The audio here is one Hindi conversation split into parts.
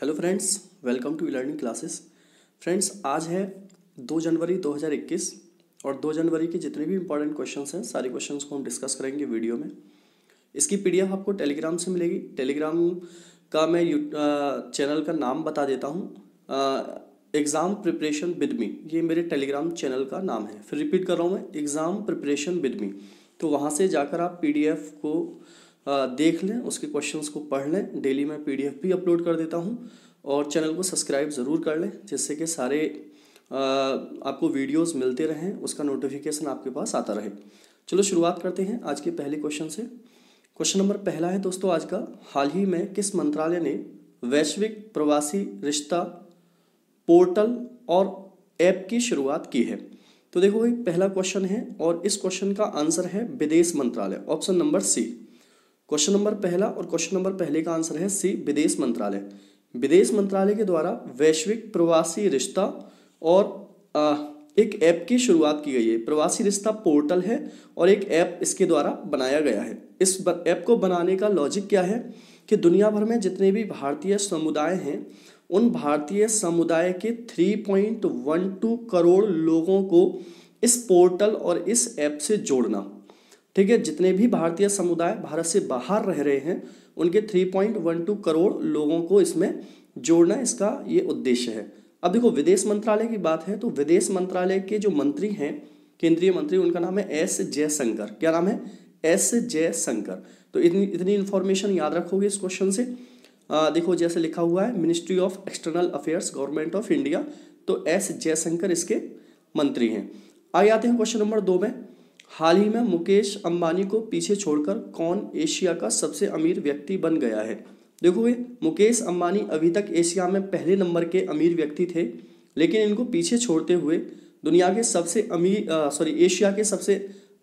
hello friends welcome to learning classes friends आज है 2 जनवरी 2021 और 2 जनवरी के जितने भी इंपॉर्टेंट क्वेश्चन हैं सारे क्वेश्चन को हम डिस्कस करेंगे वीडियो में इसकी पीडीएफ आपको टेलीग्राम से मिलेगी टेलीग्राम का मैं यू चैनल का नाम बता देता हूँ एग्ज़ाम प्रिपरेशन विद मी ये मेरे टेलीग्राम चैनल का नाम है फिर रिपीट कर रहा हूँ मैं एग्ज़ाम प्रिपरेशन विद मी तो वहाँ से जाकर आप पी को देख लें उसके क्वेश्चंस को पढ़ लें डेली मैं पीडीएफ भी अपलोड कर देता हूँ और चैनल को सब्सक्राइब ज़रूर कर लें जिससे कि सारे आपको वीडियोस मिलते रहें उसका नोटिफिकेशन आपके पास आता रहे चलो शुरुआत करते हैं आज के पहले क्वेश्चन से क्वेश्चन नंबर पहला है दोस्तों आज का हाल ही में किस मंत्रालय ने वैश्विक प्रवासी रिश्ता पोर्टल और ऐप की शुरुआत की है तो देखो भाई पहला क्वेश्चन है और इस क्वेश्चन का आंसर है विदेश मंत्रालय option number C question number पहला और क्वेश्चन नंबर पहले का आंसर है सी विदेश मंत्रालय विदेश मंत्रालय के द्वारा वैश्विक प्रवासी रिश्ता और आ, एक ऐप की शुरुआत की गई है प्रवासी रिश्ता पोर्टल है और एक ऐप इसके द्वारा बनाया गया है इस ऐप को बनाने का लॉजिक क्या है कि दुनिया भर में जितने भी भारतीय समुदाय हैं उन भारतीय समुदाय के 3.12 करोड़ लोगों को इस पोर्टल और इस ऐप से जोड़ना ठीक है जितने भी भारतीय समुदाय भारत से बाहर रह रहे हैं उनके 3.12 करोड़ लोगों को इसमें जोड़ना इसका ये उद्देश्य है अब देखो विदेश मंत्रालय की बात है तो विदेश मंत्रालय के जो मंत्री हैं केंद्रीय मंत्री उनका नाम है एस जयशंकर क्या नाम है एस जयशंकर तो इतनी इतनी इन्फॉर्मेशन याद रखोगे इस क्वेश्चन से आ, देखो जैसे लिखा हुआ है ministry of external affairs government of India तो एस जयशंकर इसके मंत्री हैं आगे आते हैं क्वेश्चन नंबर दो में हाल ही में मुकेश अंबानी को पीछे छोड़कर कौन एशिया का सबसे अमीर व्यक्ति बन गया है देखो ये मुकेश अंबानी अभी तक एशिया में पहले नंबर के अमीर व्यक्ति थे लेकिन इनको पीछे छोड़ते हुए दुनिया के सबसे अमीर सॉरी एशिया के सबसे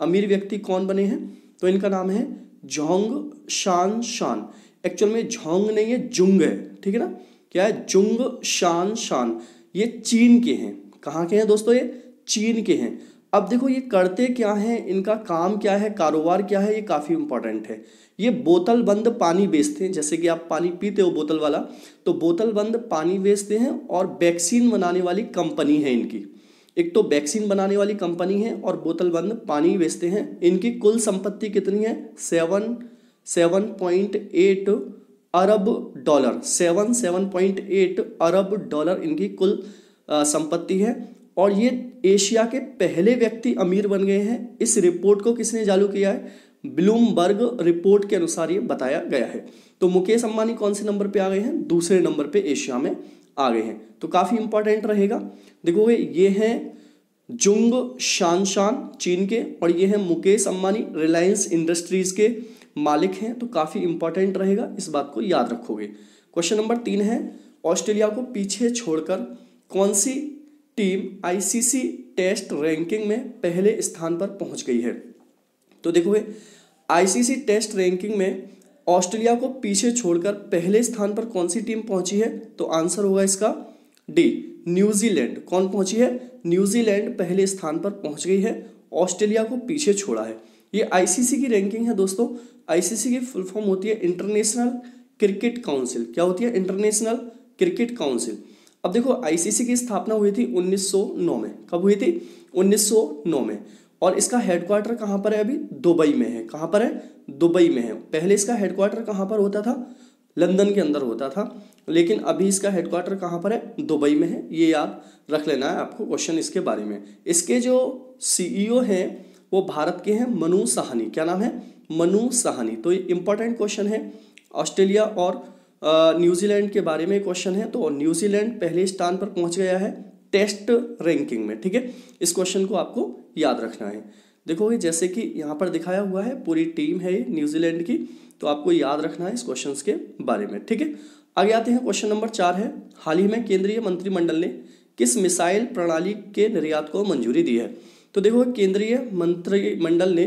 अमीर व्यक्ति कौन बने हैं तो इनका नाम है झोंग शान शान एक्चुअल में झोंग नहीं है जुंग है ठीक है ना क्या है जुंग शान शान ये चीन के हैं कहाँ के हैं दोस्तों ये चीन के हैं अब देखो ये करते क्या हैं इनका काम क्या है कारोबार क्या है ये काफ़ी इंपॉर्टेंट है ये बोतल बंद पानी बेचते हैं जैसे कि आप पानी पीते हो बोतल वाला तो बोतल बंद पानी बेचते हैं और वैक्सीन बनाने वाली कंपनी है इनकी एक तो वैक्सीन बनाने वाली कंपनी है और बोतल बंद पानी बेचते हैं इनकी कुल संपत्ति कितनी है सेवन सेवन पॉइंट एट अरब dollar seven seven point eight अरब डॉलर इनकी कुल संपत्ति है और ये एशिया के पहले व्यक्ति अमीर बन गए हैं इस रिपोर्ट को किसने चालू किया है ब्लूमबर्ग रिपोर्ट के अनुसार ये बताया गया है तो मुकेश अंबानी कौन से नंबर पे आ गए हैं दूसरे नंबर पे एशिया में आ गए हैं तो काफ़ी इंपॉर्टेंट रहेगा देखोगे ये हैं जुंग शान शान चीन के और ये हैं मुकेश अंबानी रिलायंस इंडस्ट्रीज़ के मालिक हैं तो काफ़ी इंपॉर्टेंट रहेगा इस बात को याद रखोगे क्वेश्चन नंबर तीन है ऑस्ट्रेलिया को पीछे छोड़कर कौन सी टीम आईसीसी टेस्ट रैंकिंग में पहले स्थान पर पहुंच गई है तो देखो आईसीसी टेस्ट रैंकिंग में ऑस्ट्रेलिया को पीछे छोड़कर पहले स्थान पर कौन सी टीम पहुंची है तो आंसर होगा इसका डी न्यूजीलैंड कौन पहुंची है न्यूजीलैंड पहले स्थान पर पहुंच गई है ऑस्ट्रेलिया को पीछे छोड़ा है ये आईसीसी की रैंकिंग है दोस्तों आईसीसी की फुल फॉर्म होती है इंटरनेशनल क्रिकेट काउंसिल क्या होती है इंटरनेशनल क्रिकेट काउंसिल अब देखो आईसीसी की स्थापना हुई थी 1909 में कब हुई थी 1909 में और इसका हेडक्वार्टर कहाँ पर है अभी दुबई में है कहाँ पर है दुबई में है पहले इसका हेडक्वार्टर कहाँ पर होता था लंदन के अंदर होता था लेकिन अभी इसका हेडक्वार्टर कहाँ पर है दुबई में है ये याद रख लेना है आपको क्वेश्चन इसके बारे में इसके जो सीईओ e हैं वो भारत के हैं मनु साहनी क्या नाम है मनु साहनी तो ये इम्पोर्टेंट क्वेश्चन है ऑस्ट्रेलिया और न्यूजीलैंड के बारे में क्वेश्चन है तो न्यूजीलैंड पहले स्थान पर पहुंच गया है टेस्ट रैंकिंग में ठीक है इस क्वेश्चन को आपको याद रखना है देखोगे जैसे कि यहाँ पर दिखाया हुआ है पूरी टीम है न्यूजीलैंड की तो आपको याद रखना है इस क्वेश्चन के बारे में ठीक है आगे आते हैं क्वेश्चन नंबर चार है हाल ही में केंद्रीय मंत्रिमंडल ने किस मिसाइल प्रणाली के निर्यात को मंजूरी दी है तो देखो केंद्रीय मंत्रिमंडल ने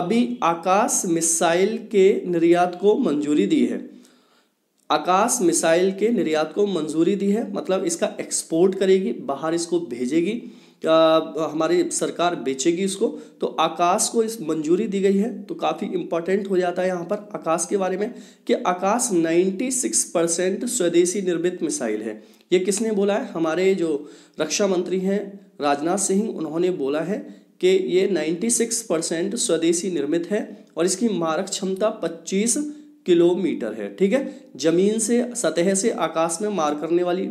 अभी आकाश मिसाइल के निर्यात को मंजूरी दी है आकाश मिसाइल के निर्यात को मंजूरी दी है मतलब इसका एक्सपोर्ट करेगी बाहर इसको भेजेगी आ, हमारी सरकार बेचेगी इसको तो आकाश को इस मंजूरी दी गई है तो काफ़ी इम्पोर्टेंट हो जाता है यहाँ पर आकाश के बारे में कि आकाश 96 परसेंट स्वदेशी निर्मित मिसाइल है ये किसने बोला है हमारे जो रक्षा मंत्री हैं राजनाथ सिंह उन्होंने बोला है कि ये 96 परसेंट स्वदेशी निर्मित है और इसकी मारक क्षमता पच्चीस किलोमीटर है ठीक है जमीन से सतह से आकाश में मार करने वाली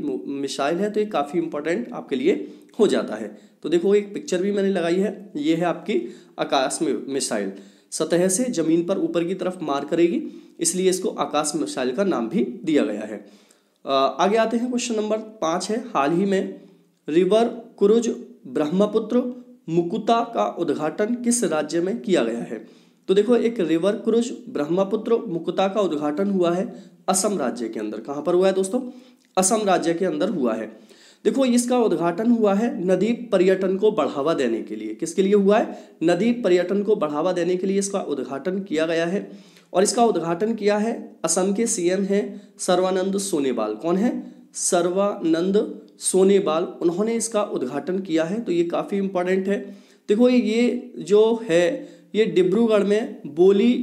मिसाइल है तो ये काफ़ी इंपॉर्टेंट आपके लिए हो जाता है तो देखो एक पिक्चर भी मैंने लगाई है ये है आपकी आकाश में मिसाइल सतह से जमीन पर ऊपर की तरफ मार करेगी इसलिए इसको आकाश मिसाइल का नाम भी दिया गया है आगे आते हैं क्वेश्चन नंबर पाँच है हाल ही में रिवर कुरुज ब्रह्मपुत्र मुकुता का उद्घाटन किस राज्य में किया गया है तो देखो एक रिवर क्रूज ब्रह्मपुत्र मुक्ता का उद्घाटन हुआ है असम राज्य के अंदर कहां पर हुआ है दोस्तों असम राज्य के अंदर हुआ है देखो इसका उद्घाटन हुआ है नदी पर्यटन को बढ़ावा देने के लिए किसके लिए हुआ है नदी पर्यटन को बढ़ावा देने के लिए इसका उद्घाटन किया गया है और इसका उद्घाटन किया है असम के सीएम है सर्वानंद सोनेवाल कौन है सर्वानंद सोनेवाल उन्होंने इसका उद्घाटन किया है तो ये काफ़ी इंपॉर्टेंट है देखो ये जो है ये डिब्रूगढ़ में बोली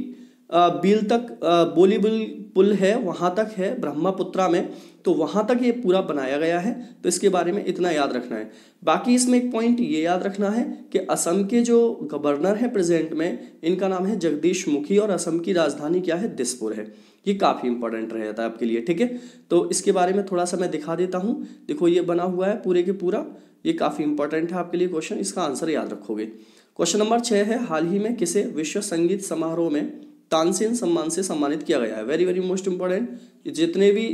बिल तक बोली बिल पुल है वहाँ तक है ब्रह्मपुत्रा में तो वहाँ तक ये पूरा बनाया गया है तो इसके बारे में इतना याद रखना है बाकी इसमें एक पॉइंट ये याद रखना है कि असम के जो गवर्नर हैं प्रेजेंट में इनका नाम है जगदीश मुखी और असम की राजधानी क्या है दिसपुर है ये काफ़ी इंपॉर्टेंट रहता है आपके लिए ठीक है तो इसके बारे में थोड़ा सा मैं दिखा देता हूँ देखो ये बना हुआ है पूरे के पूरा ये काफ़ी इंपॉर्टेंट है आपके लिए क्वेश्चन इसका आंसर याद रखोगे क्वेश्चन नंबर छः है हाल ही में किसे विश्व संगीत समारोह में तानसेन सम्मान से सम्मानित किया गया है वेरी वेरी मोस्ट इंपॉर्टेंट जितने भी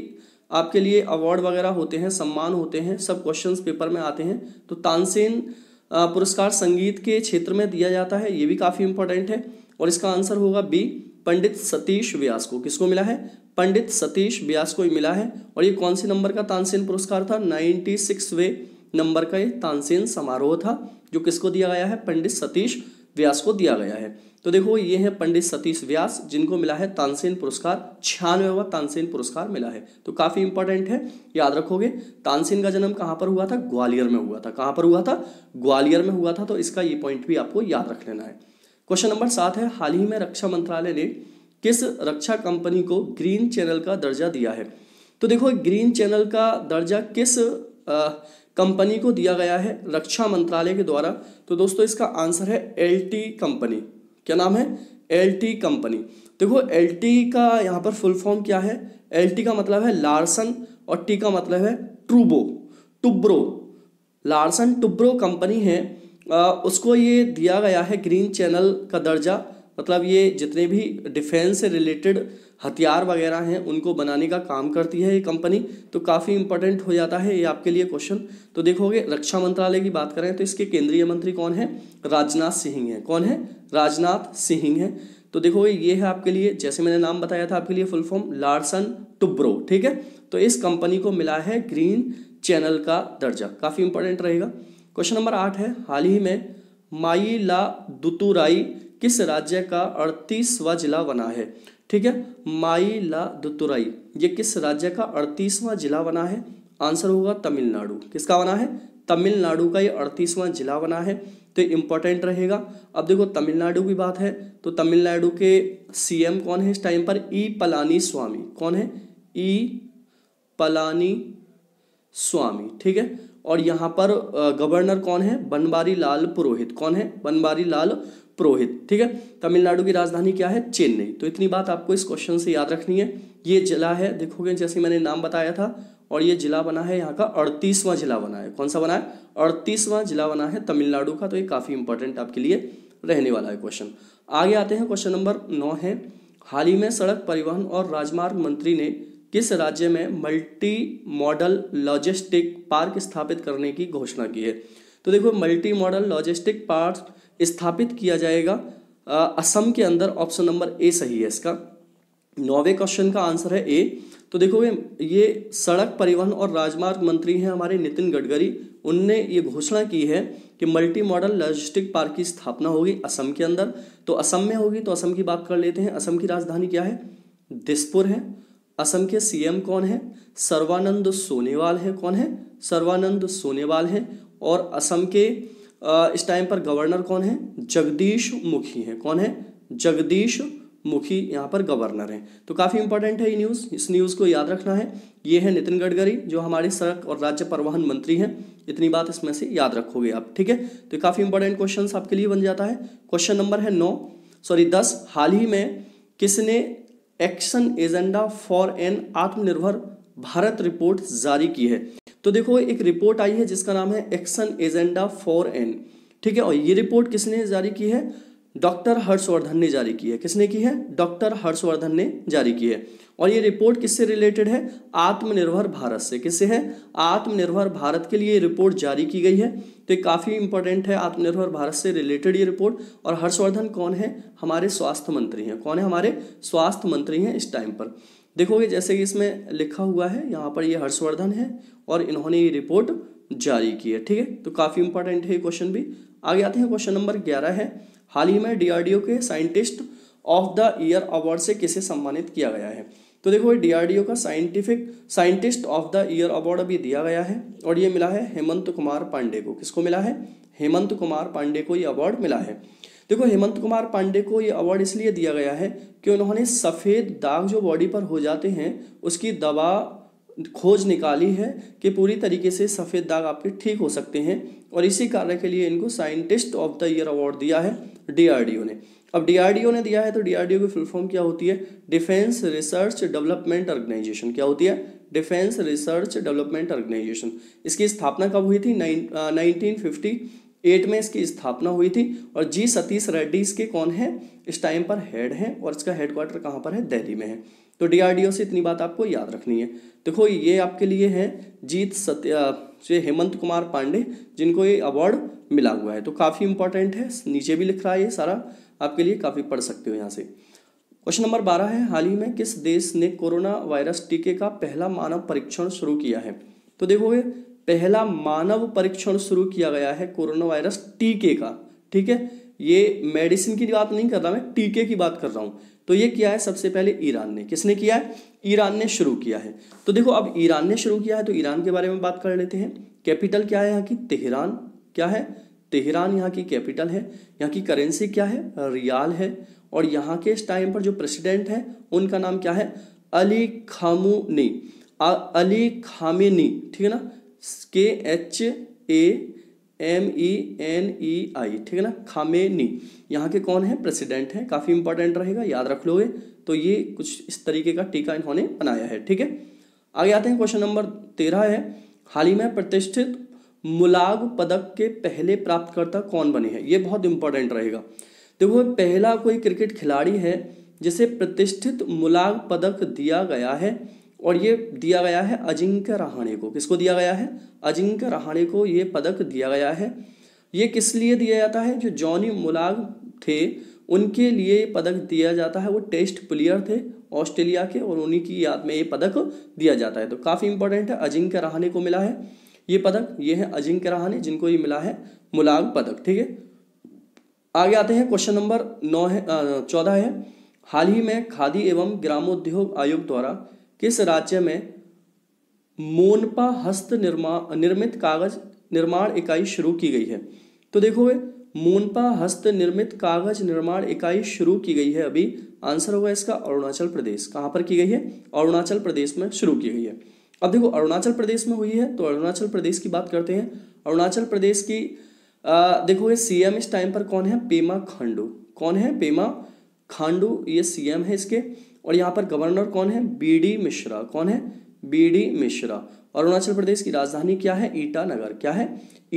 आपके लिए अवार्ड वगैरह होते हैं सम्मान होते हैं सब क्वेश्चंस पेपर में आते हैं तो तानसेन पुरस्कार संगीत के क्षेत्र में दिया जाता है ये भी काफ़ी इंपॉर्टेंट है और इसका आंसर होगा बी पंडित सतीश व्यास को किसको मिला है पंडित सतीश व्यास को मिला है और ये कौन से नंबर का तानसेन पुरस्कार था नाइन्टी नंबर का ये तानसेन समारोह था जो किसको दिया गया है पंडित सतीश व्यास को दिया गया है तो देखो ये है पंडित सतीश व्यास जिनको मिला है तानसेन पुरस्कार छियानवेवा तानसेन पुरस्कार मिला है तो काफ़ी इंपॉर्टेंट है याद रखोगे तानसेन का जन्म कहां पर हुआ था ग्वालियर में हुआ था कहां पर हुआ था ग्वालियर में हुआ था तो इसका ये पॉइंट भी आपको याद रख लेना है क्वेश्चन नंबर सात है हाल ही में रक्षा मंत्रालय ने किस रक्षा कंपनी को ग्रीन चैनल का दर्जा दिया है तो देखो ग्रीन चैनल का दर्जा किस आ, कंपनी को दिया गया है रक्षा मंत्रालय के द्वारा तो दोस्तों इसका आंसर है एल कंपनी क्या नाम है एल कंपनी देखो एल का यहाँ पर फुल फॉर्म क्या है एल का मतलब है लार्सन और टी का मतलब है ट्रूबो टुब्रो लार्सन टुब्रो कंपनी है आ, उसको ये दिया गया है ग्रीन चैनल का दर्जा मतलब ये जितने भी डिफेंस से रिलेटेड हथियार वगैरह हैं उनको बनाने का काम करती है ये कंपनी तो काफ़ी इंपॉर्टेंट हो जाता है ये आपके लिए क्वेश्चन तो देखोगे रक्षा मंत्रालय की बात करें तो इसके केंद्रीय मंत्री कौन है राजनाथ सिंह है कौन है राजनाथ सिंह है तो देखोगे ये है आपके लिए जैसे मैंने नाम बताया था आपके लिए फुल फॉर्म लार्सन टुब्रो ठीक है तो इस कंपनी को मिला है ग्रीन चैनल का दर्जा काफ़ी इंपॉर्टेंट रहेगा क्वेश्चन नंबर आठ है हाल ही में माई ला दुतुराई किस राज्य का अड़तीसवां जिला बना है ठीक है दुतुराई ये किस राज्य का अड़तीसवां जिला बना है आंसर होगा तमिलनाडु किसका बना है तमिलनाडु का ये अड़तीसवां जिला बना है तो इम्पोर्टेंट रहेगा अब देखो तमिलनाडु की बात है तो तमिलनाडु के सीएम कौन है इस टाइम पर ई पलानी स्वामी कौन है ई पलानी स्वामी ठीक है और यहाँ पर गवर्नर कौन है बनवारी लाल पुरोहित कौन है बनवारी लाल पुरोहित ठीक है तमिलनाडु की राजधानी क्या है चेन्नई तो इतनी बात आपको इस क्वेश्चन से याद रखनी है ये जिला है देखोगे जैसे मैंने नाम बताया था और ये जिला बना है यहाँ का अड़तीसवां जिला बना है कौन सा बना है अड़तीसवां जिला बना है तमिलनाडु का तो ये काफ़ी इंपॉर्टेंट आपके लिए रहने वाला है क्वेश्चन आगे आते हैं क्वेश्चन नंबर नौ है हाल ही में सड़क परिवहन और राजमार्ग मंत्री ने किस राज्य में मल्टी मॉडल लॉजिस्टिक पार्क स्थापित करने की घोषणा की है तो देखो मल्टी मॉडल लॉजिस्टिक पार्क स्थापित किया जाएगा असम के अंदर ऑप्शन नंबर ए सही है इसका नौवे क्वेश्चन का आंसर है ए तो देखो ये ये सड़क परिवहन और राजमार्ग मंत्री हैं हमारे नितिन गडकरी उनने ये घोषणा की है कि मल्टी मॉडल लॉजिस्टिक पार्क की स्थापना होगी असम के अंदर तो असम में होगी तो असम की बात कर लेते हैं असम की राजधानी क्या है दिसपुर है असम के सीएम कौन है सर्वानंद सोनेवाल है कौन है सर्वानंद सोनेवाल है और असम के इस टाइम पर गवर्नर कौन है जगदीश मुखी है कौन है जगदीश मुखी यहाँ पर गवर्नर हैं तो काफ़ी इंपॉर्टेंट है ये न्यूज़ इस न्यूज़ को याद रखना है ये है नितिन गडकरी जो हमारे सड़क और राज्य परिवहन मंत्री हैं इतनी बात इसमें से याद रखोगे आप ठीक है तो काफ़ी इंपॉर्टेंट क्वेश्चन आपके लिए बन जाता है क्वेश्चन नंबर है नौ सॉरी दस हाल ही में किसने एक्शन एजेंडा फॉर एन आत्मनिर्भर भारत रिपोर्ट जारी की है तो देखो एक रिपोर्ट आई है जिसका नाम है एक्शन एजेंडा फॉर एन ठीक है और ये रिपोर्ट किसने जारी की है डॉक्टर हर्षवर्धन ने जारी की है किसने की है डॉक्टर हर्षवर्धन ने जारी की है और ये रिपोर्ट किससे रिलेटेड है आत्मनिर्भर भारत से किससे है आत्मनिर्भर भारत के लिए रिपोर्ट जारी की गई है तो काफ़ी इंपॉर्टेंट है आत्मनिर्भर भारत से रिलेटेड ये रिपोर्ट और हर्षवर्धन कौन है हमारे स्वास्थ्य मंत्री हैं कौन है हमारे स्वास्थ्य मंत्री हैं इस टाइम पर देखोगे जैसे कि इसमें लिखा हुआ है यहाँ पर ये हर्षवर्धन है और इन्होंने ये रिपोर्ट जारी की है ठीक है तो काफ़ी इंपॉर्टेंट है ये क्वेश्चन भी आगे आते हैं क्वेश्चन नंबर ग्यारह है हाल ही में डीआरडीओ के scientist of the year award से किसे सम्मानित किया गया है तो देखो ये डीआरडीओ का scientific scientist of the year award अभी दिया गया है और ये मिला है हेमंत कुमार पांडे को किसको मिला है हेमंत कुमार पांडे को ये अवार्ड मिला है देखो हेमंत कुमार पांडे को ये अवार्ड इसलिए दिया गया है कि उन्होंने सफ़ेद दाग जो बॉडी पर हो जाते हैं उसकी दवा खोज निकाली है कि पूरी तरीके से सफ़ेद दाग आपके ठीक हो सकते हैं और इसी कार्य के लिए इनको scientist of the year award दिया है डी ने अब डी ने दिया है तो ओ की फुल फॉर्म क्या होती है डिफेंस रिसर्च डेवलपमेंट ऑर्गेनाइजेशन क्या होती है डिफेंस रिसर्च डेवलपमेंट ऑर्गेनाइजेशन इसकी स्थापना कब हुई थी नाइनटीन फिफ्टी एट में इसकी स्थापना हुई थी और जी सतीश रेड्डी इसके कौन है इस टाइम पर हेड हैं और इसका हेडक्वार्टर कहाँ पर है दिल्ली में है तो डीआरडीओ से इतनी बात आपको याद रखनी है देखो ये आपके लिए है जीत सत्या हेमंत कुमार पांडे जिनको ये अवार्ड मिला हुआ है तो काफ़ी इंपॉर्टेंट है नीचे भी लिख रहा है ये सारा आपके लिए काफ़ी पढ़ सकते हो यहाँ से क्वेश्चन नंबर बारह है हाल ही में किस देश ने कोरोना वायरस टीके का पहला मानव परीक्षण शुरू किया है तो देखोगे पहला मानव परीक्षण शुरू किया गया है कोरोना वायरस टीके का ठीक है ये मेडिसिन की बात नहीं कर रहा मैं टीके की बात कर रहा हूं तो ये किया है सबसे पहले ईरान ने किसने किया है ईरान ने शुरू किया है तो देखो अब ईरान ने शुरू किया है तो ईरान के बारे में बात कर लेते हैं कैपिटल क्या है यहाँ की तेहरान क्या है तेहरान यहाँ की कैपिटल है यहाँ की करेंसी क्या है रियाल है और यहाँ के इस टाइम पर जो प्रेसिडेंट है उनका नाम क्या है अली खामू अली खामिनी ठीक है ना K H A M E N E I ठीक है ना खामेनी यहाँ के कौन है प्रेसिडेंट है काफ़ी इंपॉर्टेंट रहेगा याद रख लोगे तो ये कुछ इस तरीके का टीका इन्होंने बनाया है ठीक है आगे आते हैं क्वेश्चन नंबर तेरह है हाल ही में प्रतिष्ठित मुलाग पदक के पहले प्राप्तकर्ता कौन बने हैं ये बहुत इंपॉर्टेंट रहेगा देखो पहला कोई क्रिकेट खिलाड़ी है जिसे प्रतिष्ठित मुलाग पदक दिया गया है और ये दिया गया है अजिंक्य रहाणे को किसको दिया गया है अजिंक्य रहाणे को ये पदक दिया गया है ये किस लिए दिया जाता है जो जॉनी मुलाग थे उनके लिए ये पदक दिया जाता है वो टेस्ट प्लेयर थे ऑस्ट्रेलिया के और उन्हीं की याद में ये पदक दिया जाता है तो काफ़ी इंपॉर्टेंट है अजिंक्य रहाणे को मिला है ये पदक ये है अजिंक्य रहाणे जिनको ये मिला है मुलाग पदक ठीक है आगे आते हैं क्वेश्चन नंबर नौ है चौदह है हाल ही में खादी एवं ग्रामोद्योग आयोग द्वारा किस राज्य में मोनपा हस्त निर्माण निर्मित कागज निर्माण इकाई शुरू की गई है तो देखो वे मोनपा हस्त निर्मित कागज निर्माण इकाई शुरू की गई है अभी आंसर होगा इसका अरुणाचल प्रदेश कहां पर की गई है अरुणाचल प्रदेश में शुरू की गई है अब देखो अरुणाचल प्रदेश में हुई है तो अरुणाचल प्रदेश की बात करते हैं अरुणाचल प्रदेश की आ, ये सीएम इस टाइम पर कौन है पेमा खांडू कौन है पेमा खांडू ये सीएम है इसके और यहाँ पर गवर्नर कौन है बी डी मिश्रा कौन है बी डी मिश्रा और अरुणाचल प्रदेश की राजधानी क्या है ईटानगर क्या है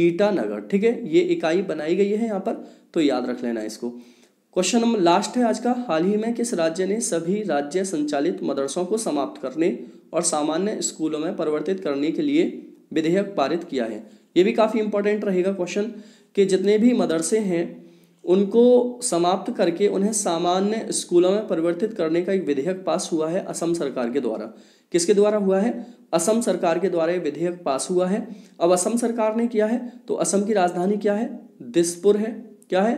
ईटानगर ठीक है ये इकाई बनाई गई है यहाँ पर तो याद रख लेना इसको क्वेश्चन नंबर लास्ट है आज का हाल ही में किस राज्य ने सभी राज्य संचालित मदरसों को समाप्त करने और सामान्य स्कूलों में परिवर्तित करने के लिए विधेयक पारित किया है ये भी काफ़ी इंपॉर्टेंट रहेगा क्वेश्चन कि जितने भी मदरसे हैं उनको समाप्त करके उन्हें सामान्य स्कूलों में परिवर्तित करने का एक विधेयक पास हुआ है असम सरकार के द्वारा किसके द्वारा हुआ है असम सरकार के द्वारा ये विधेयक पास हुआ है अब असम सरकार ने किया है तो असम की राजधानी क्या है दिसपुर है क्या है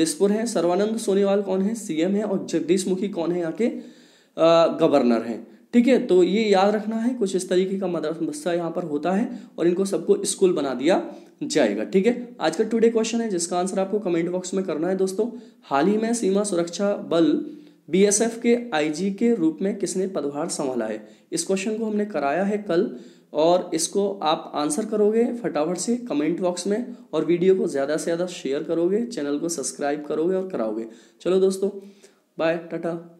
दिसपुर है सर्वानंद सोनीवाल कौन है सीएम है और जगदीश मुखी कौन है यहाँ के गवर्नर हैं ठीक है तो ये याद रखना है कुछ इस तरीके का मदरसा यहाँ पर होता है और इनको सबको स्कूल बना दिया जाएगा ठीक है आज का टुडे क्वेश्चन है जिसका आंसर आपको कमेंट बॉक्स में करना है दोस्तों हाल ही में सीमा सुरक्षा बल बीएसएफ के आईजी के रूप में किसने पदभार संभाला है इस क्वेश्चन को हमने कराया है कल और इसको आप आंसर करोगे फटाफट से कमेंट बॉक्स में और वीडियो को ज़्यादा से ज़्यादा शेयर करोगे चैनल को सब्सक्राइब करोगे और कराओगे चलो दोस्तों बाय टाटा